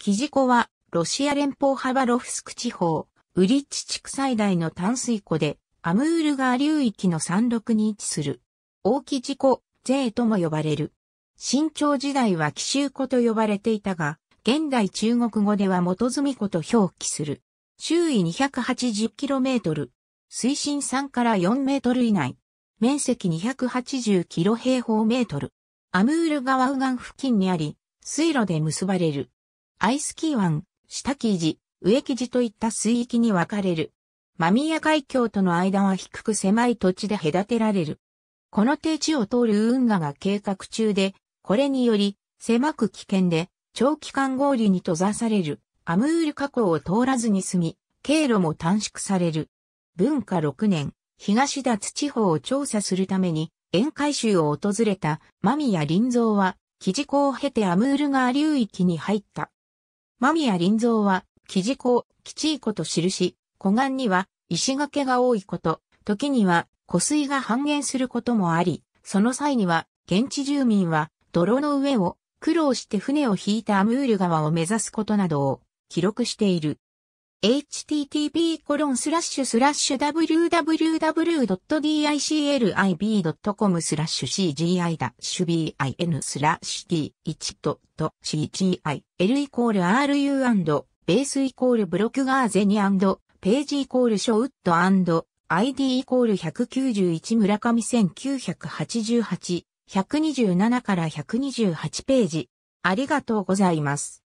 キジコは、ロシア連邦ハバロフスク地方、ウリッチ地区最大の淡水湖で、アムール川流域の山麓に位置する。大キジコ、税とも呼ばれる。新朝時代は奇襲湖と呼ばれていたが、現代中国語では元住湖と表記する。周囲 280km。水深3から4メートル以内。面積280キロ平方メートル。アムール川右岸付近にあり、水路で結ばれる。アイスキー湾、下生地、上木地といった水域に分かれる。間宮海峡との間は低く狭い土地で隔てられる。この低地を通る運河が計画中で、これにより、狭く危険で、長期間合流に閉ざされる、アムール河口を通らずに済み、経路も短縮される。文化6年、東脱地方を調査するために、沿海州を訪れた間宮林蔵は、木地港を経てアムール川流域に入った。間宮林蔵は、記事校、吉井子と記し、湖岸には石垣が多いこと、時には湖水が半減することもあり、その際には、現地住民は、泥の上を苦労して船を引いたアムール川を目指すことなどを記録している。http://www.diclib.com スラッシュ cgi-bin スラッシュ d 1 c g i l イコール ru& ベースイコールブログガーゼニページイコールショウッド &id イコール191村上1988 127から128ページ。ありがとうございます。